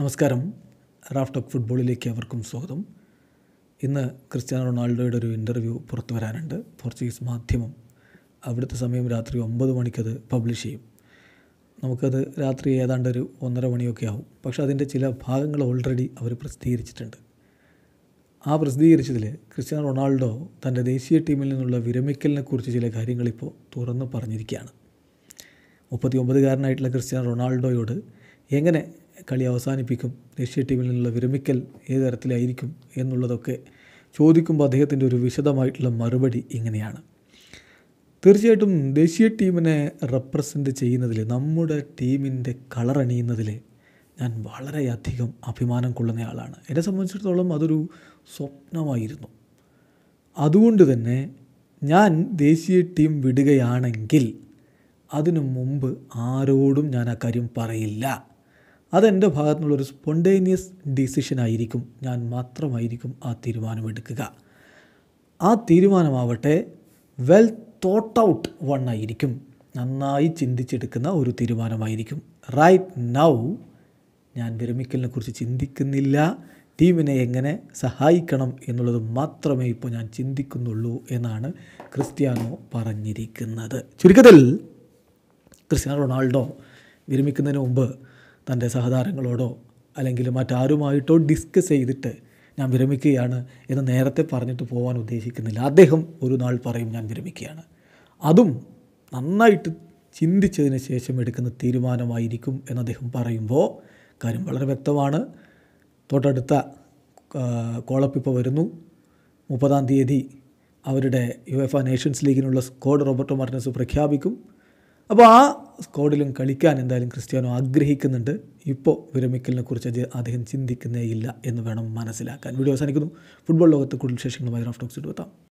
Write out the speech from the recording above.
നമസ്കാരം raft talk ഫുട്ബോളിലേക്ക് അവർക്കും സ്വാഗതം ഇന്ന് ക്രിസ്ത്യാനോ റൊണാൾഡോയുടെ ഒരു ഇൻ്റർവ്യൂ പുറത്തു വരാനുണ്ട് പോർച്ചുഗീസ് മാധ്യമം അവിടുത്തെ സമയം രാത്രി ഒമ്പത് മണിക്കത് പബ്ലിഷ് ചെയ്യും നമുക്കത് രാത്രി ഏതാണ്ട് ഒരു ഒന്നര മണിയൊക്കെ ആവും പക്ഷേ അതിൻ്റെ ചില ഭാഗങ്ങൾ ഓൾറെഡി അവർ പ്രസിദ്ധീകരിച്ചിട്ടുണ്ട് ആ പ്രസിദ്ധീകരിച്ചതിൽ ക്രിസ്ത്യാനോ റൊണാൾഡോ തൻ്റെ ദേശീയ ടീമിൽ നിന്നുള്ള വിരമിക്കലിനെ കുറിച്ച് ചില കാര്യങ്ങൾ ഇപ്പോൾ തുറന്ന് പറഞ്ഞിരിക്കുകയാണ് മുപ്പത്തി ഒമ്പതുകാരനായിട്ടുള്ള ക്രിസ്ത്യാനോ റൊണാൾഡോയോട് എങ്ങനെ കളി അവസാനിപ്പിക്കും ദേശീയ ടീമിൽ നിന്നുള്ള വിരമിക്കൽ ഏത് തരത്തിലായിരിക്കും എന്നുള്ളതൊക്കെ ചോദിക്കുമ്പോൾ അദ്ദേഹത്തിൻ്റെ ഒരു വിശദമായിട്ടുള്ള മറുപടി ഇങ്ങനെയാണ് തീർച്ചയായിട്ടും ദേശീയ ടീമിനെ റെപ്രസെൻ്റ് ചെയ്യുന്നതിൽ നമ്മുടെ ടീമിൻ്റെ കളറണിയുന്നതിൽ ഞാൻ വളരെയധികം അഭിമാനം കൊള്ളുന്നയാളാണ് എന്നെ സംബന്ധിച്ചിടത്തോളം അതൊരു സ്വപ്നമായിരുന്നു അതുകൊണ്ട് തന്നെ ഞാൻ ദേശീയ ടീം വിടുകയാണെങ്കിൽ അതിനു മുമ്പ് ആരോടും ഞാൻ ആ കാര്യം പറയില്ല അതെൻ്റെ ഭാഗത്തുനിന്നുള്ളൊരു സ്പോണ്ടേനിയസ് ഡിസിഷനായിരിക്കും ഞാൻ മാത്രമായിരിക്കും ആ തീരുമാനമെടുക്കുക ആ തീരുമാനമാവട്ടെ വെൽ തോട്ട് ഔട്ട് വൺ ആയിരിക്കും നന്നായി ചിന്തിച്ചെടുക്കുന്ന ഒരു തീരുമാനമായിരിക്കും റൈറ്റ് നൗ ഞാൻ വിരമിക്കലിനെ കുറിച്ച് ചിന്തിക്കുന്നില്ല ടീമിനെ എങ്ങനെ സഹായിക്കണം എന്നുള്ളത് മാത്രമേ ഇപ്പോൾ ഞാൻ ചിന്തിക്കുന്നുള്ളൂ എന്നാണ് ക്രിസ്ത്യാനോ പറഞ്ഞിരിക്കുന്നത് ചുരുക്കത്തിൽ ക്രിസ്ത്യാനോ റൊണാൾഡോ വിരമിക്കുന്നതിന് മുമ്പ് തൻ്റെ സഹതാരങ്ങളോടോ അല്ലെങ്കിൽ മറ്റാരുമായിട്ടോ ഡിസ്കസ് ചെയ്തിട്ട് ഞാൻ വിരമിക്കുകയാണ് എന്ന് നേരത്തെ പറഞ്ഞിട്ട് പോകാൻ ഉദ്ദേശിക്കുന്നില്ല അദ്ദേഹം ഒരു നാൾ പറയും ഞാൻ വിരമിക്കുകയാണ് അതും നന്നായിട്ട് ചിന്തിച്ചതിന് ശേഷം എടുക്കുന്ന തീരുമാനമായിരിക്കും എന്ന് അദ്ദേഹം പറയുമ്പോൾ കാര്യം വളരെ വ്യക്തമാണ് തൊട്ടടുത്ത കോളപ്പിപ്പോൾ വരുന്നു മുപ്പതാം തീയതി അവരുടെ യു എഫ് നേഷൻസ് ലീഗിനുള്ള സ്ക്വാഡ് റോബർട്ടോ മാർട്ടിനസ് പ്രഖ്യാപിക്കും അപ്പോൾ ആ സ്കോഡിലും കളിക്കാൻ എന്തായാലും ക്രിസ്ത്യാനോ ആഗ്രഹിക്കുന്നുണ്ട് ഇപ്പോൾ വിരമിക്കലിനെ കുറിച്ച് അദ്ദേഹം ചിന്തിക്കുന്നേ ഇല്ല എന്ന് വേണം മനസ്സിലാക്കാൻ വീഡിയോ അവസാനിക്കുന്നു ഫുട്ബോൾ ലോകത്ത് കൂടുതൽ വിശേഷങ്ങളുമായി റഫ് ടോക്സ് എടുത്താം